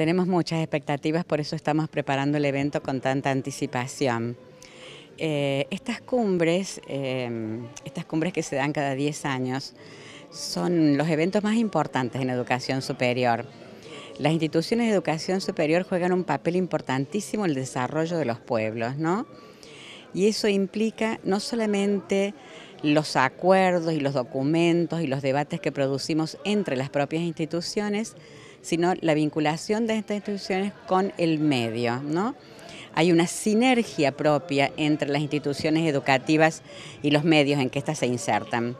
Tenemos muchas expectativas, por eso estamos preparando el evento con tanta anticipación. Eh, estas cumbres, em, estas cumbres que se dan cada 10 años, son los eventos más importantes en educación superior. Las instituciones de educación superior juegan un papel importantísimo en el desarrollo de los pueblos, ¿no? Y eso implica no solamente los acuerdos y los documentos y los debates que producimos entre las propias instituciones, sino la vinculación de estas instituciones con el medio, ¿no? Hay una sinergia propia entre las instituciones educativas y los medios en que éstas se insertan.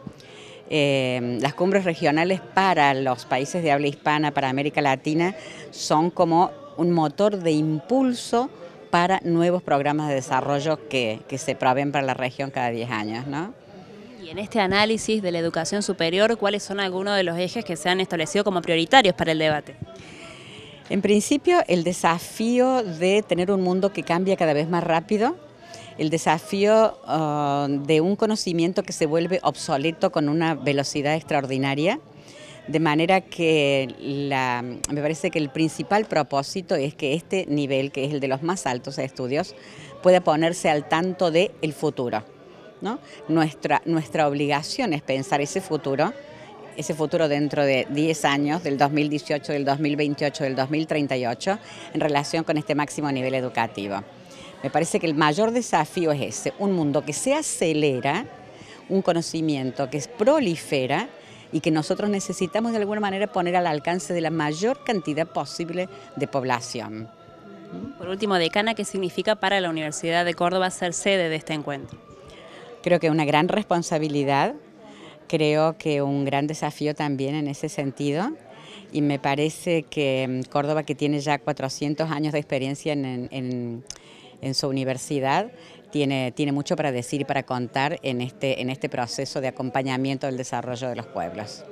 Eh, las cumbres regionales para los países de habla hispana, para América Latina, son como un motor de impulso para nuevos programas de desarrollo que, se proveen para la región cada 10 años. ¿no? Y en este análisis de la educación superior, ¿cuáles son algunos de los ejes que se han establecido como prioritarios para el debate? En principio, el desafío de tener un mundo que cambia cada vez más rápido, el desafío ah, de un conocimiento que se vuelve obsoleto con una velocidad extraordinaria, de manera que me parece que el principal propósito es que este nivel, que es el de los más altos estudios, pueda ponerse al tanto del el futuro. Nuestra, nuestra obligación es pensar ese futuro, ese futuro dentro de 10 años, del 2018, del 2028, del 2038, en relación con este máximo nivel educativo. Me parece que el mayor desafío es ese, un mundo que se acelera, un conocimiento que prolifera y que nosotros necesitamos de alguna manera poner al alcance de la mayor cantidad posible de población. Por último, decana, ¿qué significa para la Universidad de Córdoba ser sede de este encuentro? Creo que una gran responsabilidad, creo que un gran desafío también en ese sentido y me parece que mm, Córdoba, que tiene ya 400 años de experiencia en, su universidad, tiene, mucho para decir y para contar este, en este proceso de acompañamiento del desarrollo de los pueblos.